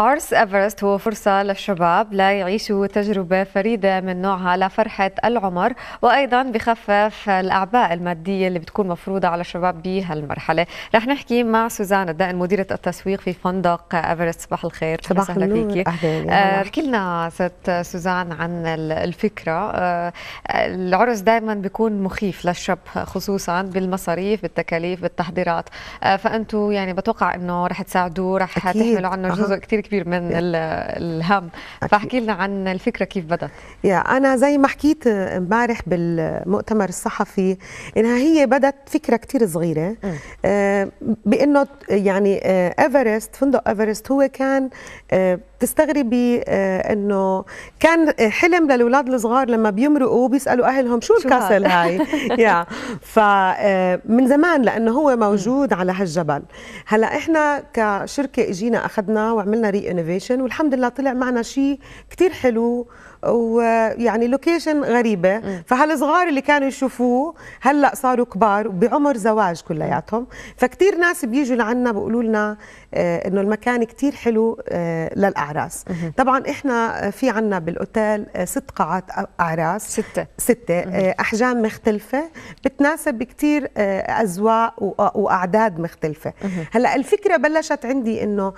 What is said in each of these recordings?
عرس أفرست هو فرصة للشباب ليعيشوا تجربة فريدة من نوعها لفرحة العمر وأيضا بخفف الأعباء المادية اللي بتكون مفروضة على الشباب بهالمرحلة رح نحكي مع سوزان الدائن مديرة التسويق في فندق أفرست صباح الخير صباح النور فيكي آه، احكي لنا ست سوزان عن الفكرة آه، العرس دائما بيكون مخيف للشاب خصوصا بالمصاريف بالتكاليف بالتحضيرات آه، فأنتوا يعني بتوقع أنه رح تساعدوه رح تحملوا عنه جزء كبير كبير من الهم فاحكي لنا عن الفكره كيف بدات يا انا زي ما حكيت امبارح بالمؤتمر الصحفي انها هي بدت فكره كثير صغيره آه، بانه يعني آه، ايفرست فندق ايفرست هو كان آه، تستغربي آه، انه كان آه، حلم للاولاد الصغار لما بيمرقوا بيسالوا اهلهم شو الكاسل هاي يا فمن آه، زمان لانه هو موجود على هالجبل هلا احنا كشركه اجينا اخذنا وعملنا ري انوفيشن والحمد لله طلع معنا شيء كثير حلو ويعني لوكيشن غريبه فهالصغار اللي كانوا يشوفوه هلا صاروا كبار بعمر زواج كلياتهم فكتير ناس بيجوا لعنا بيقولوا لنا آه، انه المكان كتير حلو آه، للاعراس طبعا احنا آه، في عنا بالاوتيل ست قاعات اعراس سته سته احجام مختلفه بتناسب كتير أزواق واعداد مختلفه هلا الفكره بلشت عندي انه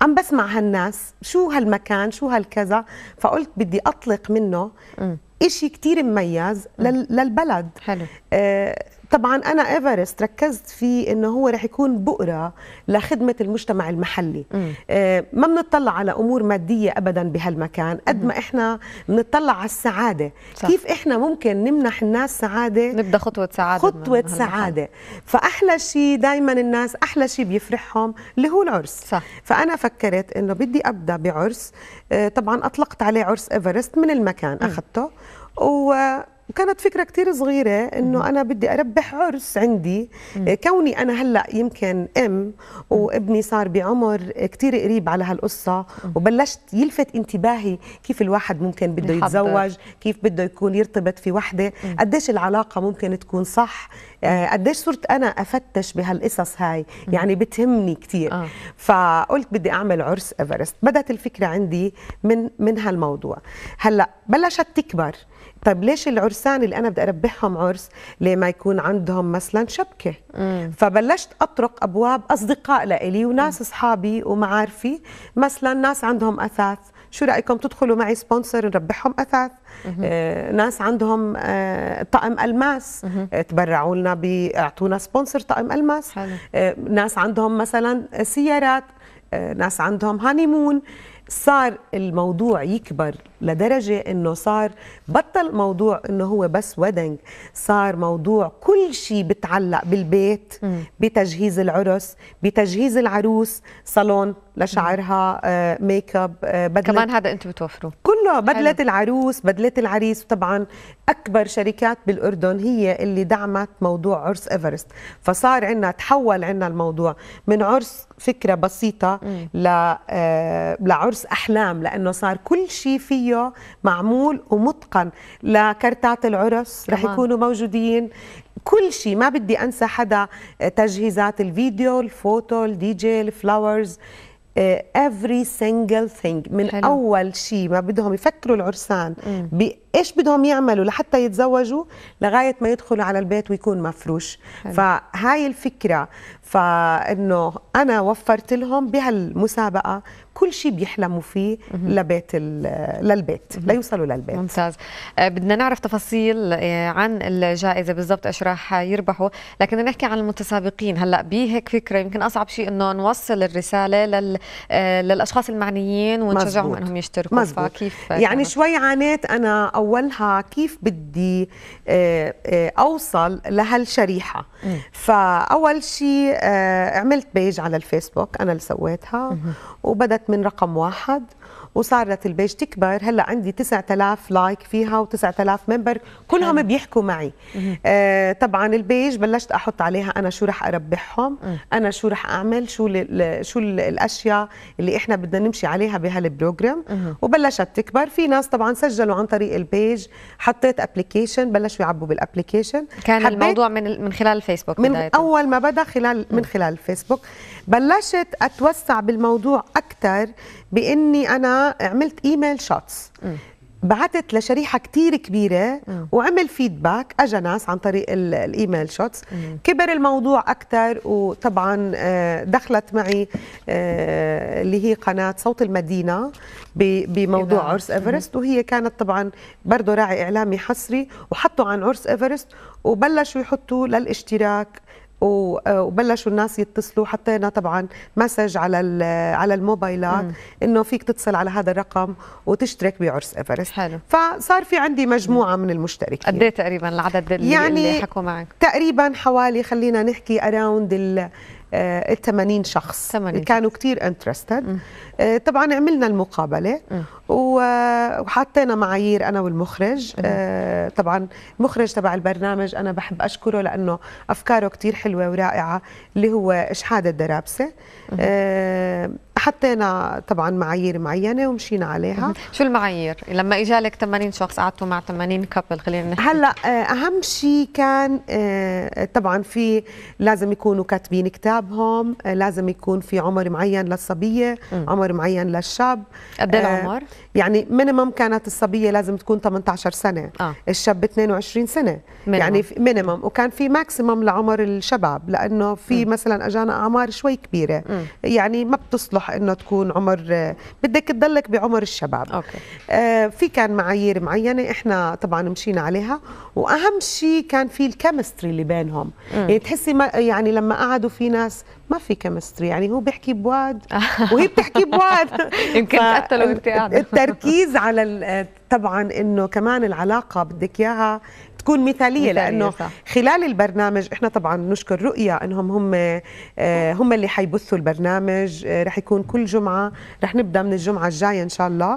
عم بسمع هالناس شو هالمكان شو هالكذا فقلت بدي اطلق منه م. إشي كتير مميز للبلد حلو آه طبعا انا ايفرست ركزت في انه هو رح يكون بؤره لخدمه المجتمع المحلي آه، ما بنطلع على امور ماديه ابدا بهالمكان قد ما احنا بنطلع على السعاده صح. كيف احنا ممكن نمنح الناس سعاده نبدا خطوه سعاده خطوه سعاده فاحلى شيء دائما الناس احلى شيء بيفرحهم اللي هو العرس صح. فانا فكرت انه بدي ابدا بعرس آه، طبعا اطلقت عليه عرس ايفرست من المكان اخذته و وكانت فكره كثير صغيره انه انا بدي اربح عرس عندي إيه، كوني انا هلا يمكن ام وابني صار بعمر كثير قريب على هالقصه وبلشت يلفت انتباهي كيف الواحد ممكن بده يتزوج كيف بده يكون يرتبط في وحده قديش العلاقه ممكن تكون صح آه، قديش صرت انا افتش بهالقصص هاي يعني بتهمني كثير آه. فقلت بدي اعمل عرس ايفرست بدت الفكره عندي من من هالموضوع هلا بلشت تكبر طيب ليش العرسان اللي انا بدي اربحهم عرس ليه ما يكون عندهم مثلا شبكه مم. فبلشت اطرق ابواب اصدقاء لإلي وناس اصحابي ومعارفي مثلا ناس عندهم اثاث شو رايكم تدخلوا معي سبونسر نربحهم اثاث آه ناس عندهم آه طقم الماس آه تبرعوا لنا بيعطونا سبونسر طقم الماس حلو. آه، ناس عندهم مثلا سيارات آه، ناس عندهم هانيمون صار الموضوع يكبر لدرجة انه صار بطل موضوع انه هو بس ودنج صار موضوع كل شيء بتعلق بالبيت بتجهيز العرس بتجهيز العروس صالون لشعرها ميك آه، اب آه، بدلة كمان هذا انتم بتوفروه كله بدلة حلو. العروس بدلة العريس وطبعا اكبر شركات بالاردن هي اللي دعمت موضوع عرس ايفرست فصار عندنا تحول عندنا الموضوع من عرس فكره بسيطه ل آه، لعرس احلام لانه صار كل شيء فيه معمول ومتقن لكرتات العرس رح يكونوا موجودين كل شيء ما بدي انسى حدا تجهيزات الفيديو الفوتو الدي جي الفلاورز every single thing من حلو. اول شيء ما بدهم يفكروا العرسان ايش بدهم يعملوا لحتى يتزوجوا لغايه ما يدخلوا على البيت ويكون مفروش حلو. فهاي الفكره فانه انا وفرت لهم بهالمسابقه كل شيء بيحلموا فيه لبيت للبيت ليوصلوا للبيت ممتاز آه، بدنا نعرف تفاصيل آه، عن الجائزه بالضبط ايش راح يربحوا لكن نحكي عن المتسابقين هلا بي هيك فكره يمكن اصعب شيء انه نوصل الرساله لل... آه، للاشخاص المعنيين ونشجعهم انهم يشتركوا مزبوط. فكيف يعني شوي عانيت انا اولها كيف بدي آه، آه، اوصل لهالشريحه فاول شيء آه، عملت بيج على الفيسبوك انا اللي سويتها وبدت من رقم واحد وصارت البيج تكبر هلا عندي 9000 لايك فيها و9000 ممبر كلهم بيحكوا معي آه طبعا البيج بلشت احط عليها انا شو رح اربحهم انا شو رح اعمل شو شو الاشياء اللي احنا بدنا نمشي عليها بهالبروجرام وبلشت تكبر في ناس طبعا سجلوا عن طريق البيج حطيت ابلكيشن بلشوا يعبوا بالابلكيشن كان الموضوع من من خلال الفيسبوك من اول ما بدا خلال من خلال الفيسبوك بلشت اتوسع بالموضوع اكثر باني انا عملت ايميل شوتس بعثت لشريحه كثير كبيره وعمل فيدباك اجى ناس عن طريق الايميل شوتس كبر الموضوع اكثر وطبعا آه، دخلت معي آه، اللي هي قناه صوت المدينه بموضوع عرس ايفرست وهي كانت طبعا برضه راعي اعلامي حصري وحطوا عن عرس ايفرست وبلشوا يحطوا للاشتراك آه، وبلشوا الناس يتصلوا حطينا طبعا مسج على على الموبايلات انه فيك تتصل على هذا الرقم وتشترك بعرس ايفرست حلو فصار في عندي مجموعه من المشتركين قد إيه تقريبا العدد اللي, يعني اللي حكوا معك تقريبا حوالي خلينا نحكي اراوند ال آه، ال 80 شخص 80. كانوا كثير انترستد آه، طبعا عملنا المقابله وحطينا معايير انا والمخرج آه، طبعا المخرج تبع البرنامج انا بحب اشكره لانه افكاره كثير حلوه ورائعه اللي هو اشحاد الدرابسه حطينا طبعا معايير معينه ومشينا عليها شو المعايير لما اجى لك 80 شخص قعدتوا مع 80 كابل خلينا نحكي هلا اهم شيء كان طبعا في لازم يكونوا كاتبين كتاب شبابهم آه، لازم يكون في عمر معين للصبيه م. عمر معين للشاب قد ايه آه، العمر يعني مينيمم كانت الصبيه لازم تكون 18 سنه آه. الشاب 22 سنه مينيمم. يعني مينيمم وكان في ماكسيمم لعمر الشباب لانه في م. مثلا اجانا اعمار شوي كبيره م. يعني ما بتصلح انه تكون عمر آه، بدك تضلك بعمر الشباب أوكي. آه في كان معايير معينه احنا طبعا مشينا عليها واهم شيء كان في الكيمستري اللي بينهم يعني تحسي ما يعني لما قعدوا فينا الناس ما في كيمستري يعني هو بيحكي بواد وهي بتحكي بواد يمكن تقتلوا وانت قاعده التركيز على طبعا انه كمان العلاقه بدك اياها تكون مثالية, مثالية لأنه صح. خلال البرنامج إحنا طبعا نشكر رؤية أنهم هم آه، هم اللي حيبثوا البرنامج آه، رح يكون كل جمعة رح نبدأ من الجمعة الجاية إن شاء الله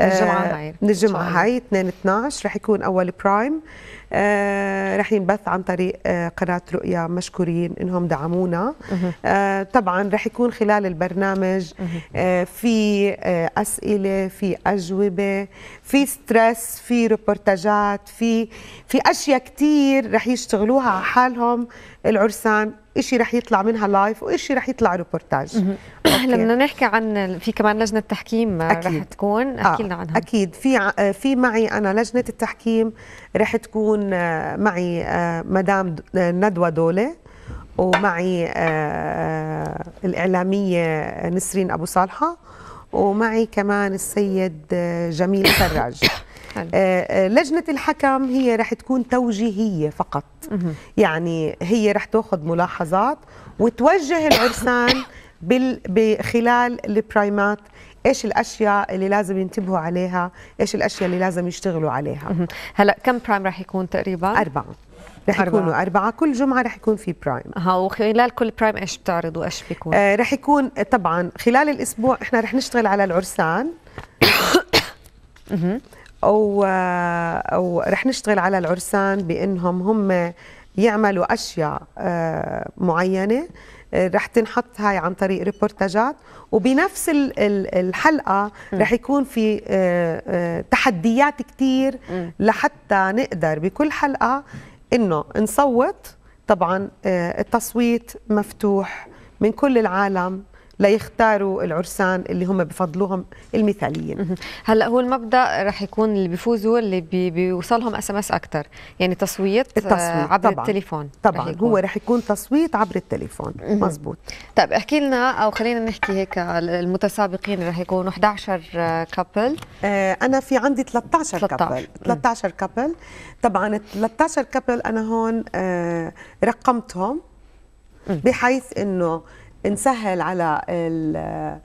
من الجمعة آه، هاي من الجمعة هاي 2 12 رح يكون أول برايم آه، راح ينبث عن طريق آه، قناه رؤيا مشكورين انهم دعمونا آه، طبعا راح يكون خلال البرنامج في اسئله في اجوبه في ستريس في ريبورتاجات في في اشياء كتير رح يشتغلوها على حالهم العرسان إشي رح يطلع منها لايف وإشي رح يطلع ريبورتاج لما نحكي عن في كمان لجنه تحكيم آه، أكيد. رح تكون آه، احكي آه. لنا عنها اكيد في آه، في معي انا لجنه التحكيم رح تكون معي مدام ندوه دوله ومعي الاعلاميه نسرين ابو صالحه ومعي كمان السيد جميل فراج آه، آه، لجنه الحكم هي رح تكون توجيهيه فقط يعني هي رح تاخذ ملاحظات وتوجه العرسان بخلال خلال البرايمات ايش الاشياء اللي لازم ينتبهوا عليها ايش الاشياء اللي لازم يشتغلوا عليها هلا كم برايم راح يكون تقريبا اربعه رح أربعة. يكونوا أربعة كل جمعة رح يكون في برايم ها وخلال كل برايم إيش بتعرضوا إيش بيكون؟ آه رح يكون طبعا خلال الأسبوع إحنا رح نشتغل على العرسان او او رح نشتغل على العرسان بانهم هم يعملوا اشياء آه، معينه آه، رح تنحط هاي عن طريق ريبورتاجات وبنفس الحلقه رح يكون في آه، تحديات كثير لحتى نقدر بكل حلقه انه نصوت طبعا التصويت مفتوح من كل العالم ليختاروا العرسان اللي هم بفضلوهم المثاليين هلا هو المبدا رح يكون اللي بيفوزوا اللي بي بيوصلهم اس ام اس اكثر يعني تصويت, آه، التصويت عبر طبعًا. التليفون طبعا رح هو رح يكون تصويت عبر التليفون مزبوط طيب احكي لنا او خلينا نحكي هيك المتسابقين رح يكونوا 11 كابل آه انا في عندي 13, كابل 13 كابل طبعا 13 كابل انا هون آه رقمتهم بحيث انه نسهل على الـ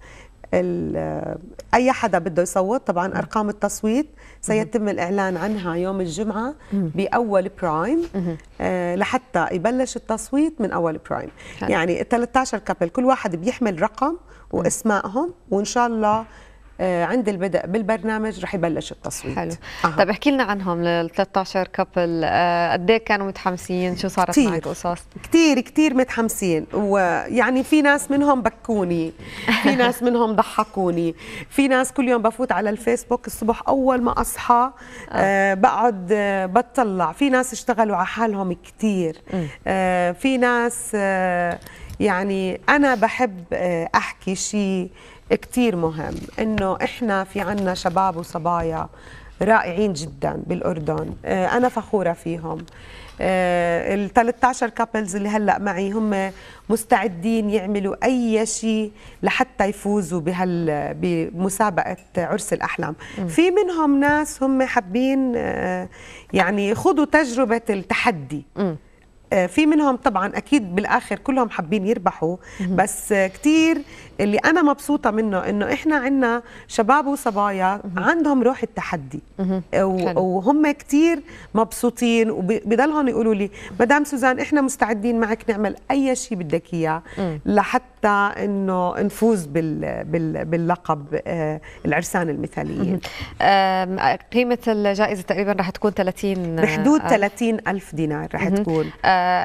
اي حدا بده يصوت طبعا ارقام التصويت سيتم الاعلان عنها يوم الجمعه باول برايم آه لحتى يبلش التصويت من اول برايم يعني 13 كابل كل واحد بيحمل رقم واسمائهم وان شاء الله آه، عند البدء بالبرنامج رح يبلش التصويت حلو أه. طب احكي لنا عنهم ال 13 كابل آه، قد ايه كانوا متحمسين شو صارت كتير. معك قصص كثير كثير متحمسين ويعني في ناس منهم بكوني في ناس منهم ضحكوني في ناس كل يوم بفوت على الفيسبوك الصبح اول ما اصحى أه. آه، بقعد بتطلع في ناس اشتغلوا على حالهم كثير أه في ناس يعني انا بحب احكي شيء كتير مهم انه احنا في عنا شباب وصبايا رائعين جدا بالاردن آه، انا فخوره فيهم آه، ال 13 كابلز اللي هلا معي هم مستعدين يعملوا اي شيء لحتى يفوزوا بهال بمسابقه عرس الاحلام م. في منهم ناس هم حابين آه، يعني يخوضوا تجربه التحدي م. آه، في منهم طبعا اكيد بالاخر كلهم حابين يربحوا بس كثير اللي انا مبسوطه منه انه احنا عندنا شباب وصبايا عندهم روح التحدي آه، وهم كثير مبسوطين وبضلهم يقولوا لي مدام سوزان احنا مستعدين معك نعمل اي شيء بدك اياه لحتى انه نفوز بال بال باللقب آه، العرسان المثاليين قيمه الجائزه تقريبا رح تكون 30 بحدود 30 الف دينار رح تكون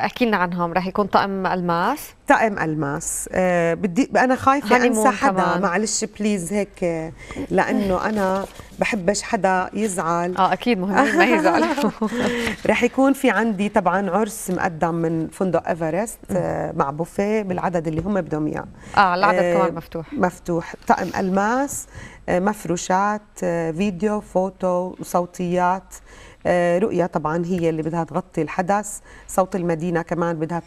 احكي لنا عنهم رح يكون طقم الماس طقم الماس أه بدي انا خايفه انسى حدا معلش بليز هيك لانه انا بحبش حدا يزعل اه اكيد مهم ما يزعل رح يكون في عندي طبعا عرس مقدم من فندق ايفرست آه، مع بوفيه بالعدد اللي هم بدهم اياه اه العدد آه كمان مفتوح مفتوح طقم الماس آه، مفروشات آه، فيديو فوتو وصوتيات آه، رؤية طبعا هي اللي بدها تغطي الحدث صوت المدينة كمان بدها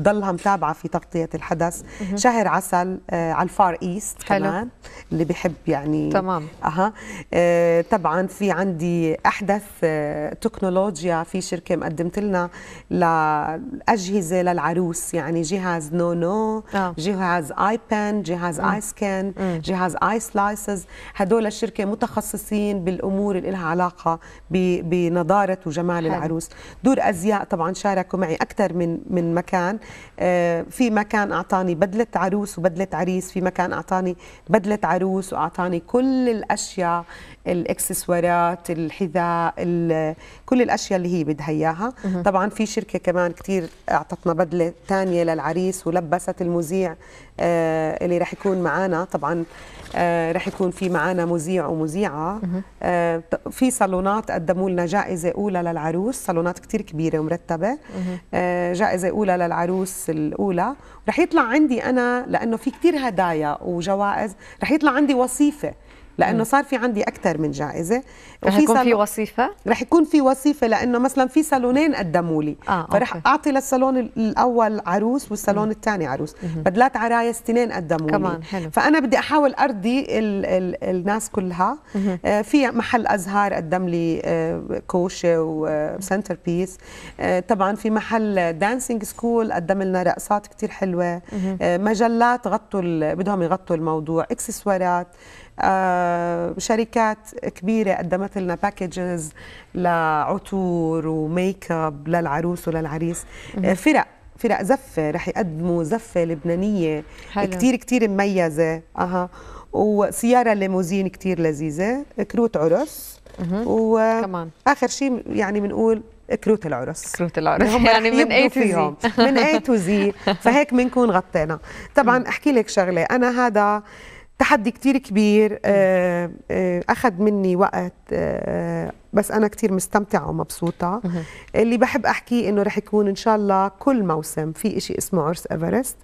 ضلها متابعه في تغطيه الحدث شهر عسل آه على الفار ايست حلو. كمان اللي بحب يعني تمام اها آه طبعا في عندي احدث آه تكنولوجيا في شركه مقدمت لنا لاجهزه للعروس يعني جهاز نو نو آه. جهاز اي بان جهاز اي سكان جهاز اي سلايسز هدول الشركه متخصصين بالامور اللي لها علاقه بنضاره وجمال حلو. العروس دور ازياء طبعا شاركوا معي اكثر من من مكان مكان آه، في مكان أعطاني بدلة عروس وبدلة عريس في مكان أعطاني بدلة عروس وأعطاني كل الأشياء الاكسسوارات الحذاء كل الاشياء اللي هي بدها اياها طبعا في شركه كمان كثير اعطتنا بدله ثانيه للعريس ولبست المذيع آه اللي راح يكون معنا طبعا آه راح يكون في معنا مذيع ومذيعه آه في صالونات قدموا لنا جائزه اولى للعروس صالونات كثير كبيره ومرتبه آه جائزه اولى للعروس الاولى راح يطلع عندي انا لانه في كثير هدايا وجوائز راح يطلع عندي وصيفه لانه صار في عندي اكثر من جائزه رح يكون في وصيفه رح يكون في وصيفه لانه مثلا في صالونين قدموا لي آه، فرح اعطي للصالون الاول عروس والصالون الثاني عروس بدلات عرايس اثنين قدموا كمان حلو. فانا بدي احاول ارضي ال ال الناس كلها آه في محل ازهار قدم لي آه كوشه وسنتر بيس آه،, آه طبعا في محل دانسينج سكول قدم لنا رقصات كثير حلوه آه مجلات غطوا بدهم يغطوا الموضوع اكسسوارات آه، شركات كبيره قدمت لنا باكجز لعطور وميك اب للعروس وللعريس آه، فرق فرق زفه رح يقدموا زفه لبنانيه حلو. كثير كثير مميزه اها وسياره ليموزين كثير لذيذه كروت عرس وكمان اخر شيء يعني بنقول كروت العرس كروت العرس يعني من اي تو زي من اي تو زي فهيك بنكون غطينا طبعا احكي لك شغله انا هذا تحدي كتير كبير آه، آه، أخذ مني وقت آه، بس أنا كتير مستمتعة ومبسوطة اللي بحب أحكيه إنه رح يكون إن شاء الله كل موسم في إشي اسمه عرس إيفرست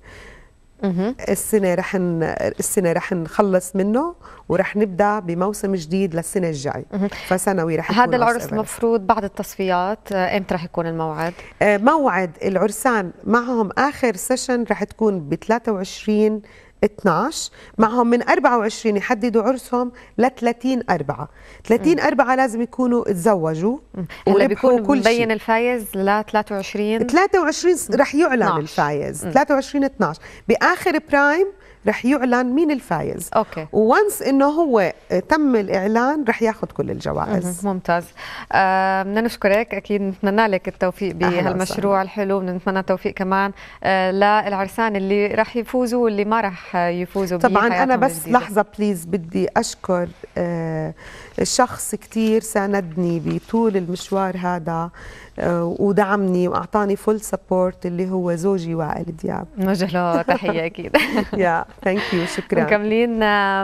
السنة رح ن... السنة رح نخلص منه ورح نبدا بموسم جديد للسنة الجاي فسنوي رح يكون هذا العرس المفروض بعد التصفيات امتى رح يكون الموعد؟ موعد العرسان معهم آخر سيشن رح تكون ب 23 12 معهم من 24 يحددوا عرسهم ل 30 4 30 4 لازم يكونوا تزوجوا هلا يعني بيكون كل مبين الفايز ل 23 23 رح يعلن 12. الفايز 23 12 باخر برايم رح يعلن مين الفايز اوكي وونس انه هو تم الاعلان رح ياخذ كل الجوائز ممتاز آه بدنا نشكرك اكيد نتمنى لك التوفيق بهالمشروع الحلو بنتمنى التوفيق كمان آه للعرسان اللي رح يفوزوا واللي ما رح يفوزوا طبعا انا بس الجديدة. لحظه بليز بدي اشكر آه شخص كثير ساندني بطول المشوار هذا آه، ودعمني واعطاني فول سبورت اللي هو زوجي وعائل دياب نوجه له تحيه اكيد يا ثانك يو شكرا مكملين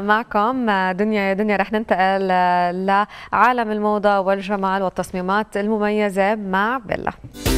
معكم دنيا يا دنيا رح ننتقل لعالم الموضه والجمال والتصميمات المميزه مع بيلا